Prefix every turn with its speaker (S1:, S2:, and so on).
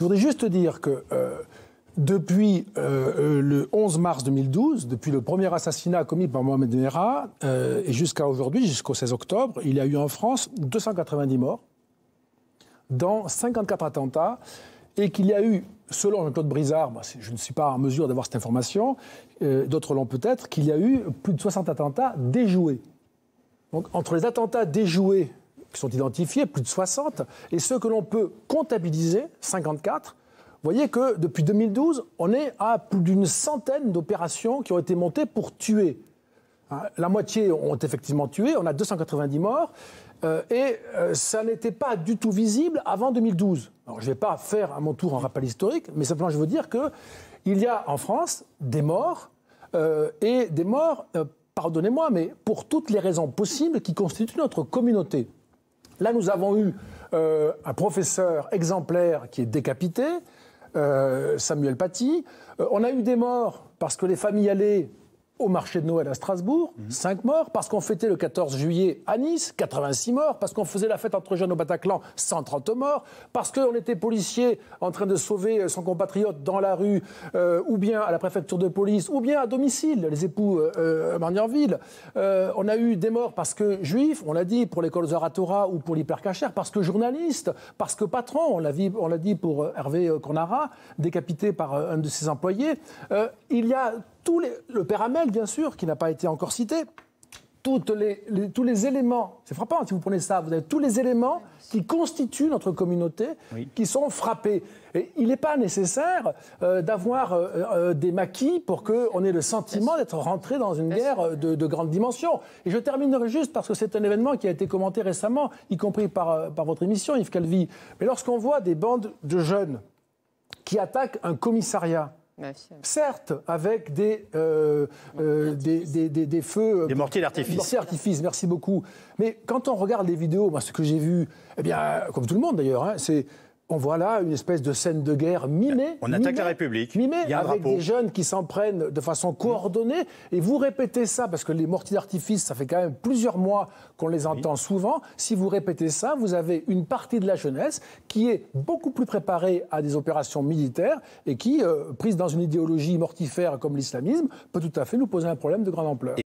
S1: Je voudrais juste dire que euh, depuis euh, euh, le 11 mars 2012, depuis le premier assassinat commis par Mohamed Merah, et jusqu'à aujourd'hui, jusqu'au 16 octobre, il y a eu en France 290 morts, dans 54 attentats, et qu'il y a eu, selon Jean-Claude Brizard, moi, je ne suis pas en mesure d'avoir cette information, d'autres l'ont peut-être, qu'il y a eu plus de 60 attentats déjoués. Donc entre les attentats déjoués qui sont identifiés, plus de 60, et ceux que l'on peut comptabiliser, 54, vous voyez que depuis 2012, on est à plus d'une centaine d'opérations qui ont été montées pour tuer. Hein, la moitié ont effectivement tué, on a 290 morts, euh, et euh, ça n'était pas du tout visible avant 2012. Alors je ne vais pas faire à mon tour un rappel historique, mais simplement je veux dire qu'il y a en France des morts, euh, et des morts, pardonnez-moi, mais pour toutes les raisons possibles qui constituent notre communauté. Là, nous avons eu euh, un professeur exemplaire qui est décapité, euh, Samuel Paty. Euh, on a eu des morts parce que les familles allaient au marché de Noël à Strasbourg, 5 mhm. morts, parce qu'on fêtait le 14 juillet à Nice, 86 morts, parce qu'on faisait la fête entre jeunes au Bataclan, 130 morts, parce qu'on était policier en train de sauver euh, son compatriote dans la rue, euh, ou bien à la préfecture de police, ou bien à domicile, les époux euh, euh on a eu des morts parce que juifs, on l'a dit pour l'école Zaratora ou pour l'hypercachère, parce que journaliste, parce que patron, on l'a dit, pour Hervé Cornara, décapité par un de ses employés. il y a le père bien sûr, qui n'a pas été encore cité, tous les éléments, c'est frappant hein, si vous prenez ça, vous avez tous les éléments qui constituent notre communauté, qui sont frappés. Et il n'est pas nécessaire euh, d'avoir euh, euh, des maquis pour qu'on ait le sentiment d'être rentré dans une guerre de, grande dimension. Et je terminerai juste parce que c'est un événement qui a été commenté récemment, y compris par votre émission, Yves Calvi. Mais lorsqu'on voit des bandes de jeunes qui attaquent un commissariat, Certes, avec des, euh, euh, des, feux. Euh, des mortiers d'artifice. d'artifice, merci beaucoup. Mais quand on regarde les vidéos, ce que j'ai vu, eh bien, comme tout le monde d'ailleurs, hein, c'est on voit là une espèce de scène de guerre mimée. On attaque la République. Mimée, il y a avec des jeunes qui s'en prennent de façon coordonnée. Et vous répétez ça, parce que les mortiers d'artifice, ça fait quand même plusieurs mois qu'on les entend souvent. Si vous répétez ça, vous avez une partie de la jeunesse qui est beaucoup plus préparée à des opérations militaires et qui, euh, prise dans une idéologie mortifère comme l'islamisme, peut tout à fait nous poser un problème de grande ampleur.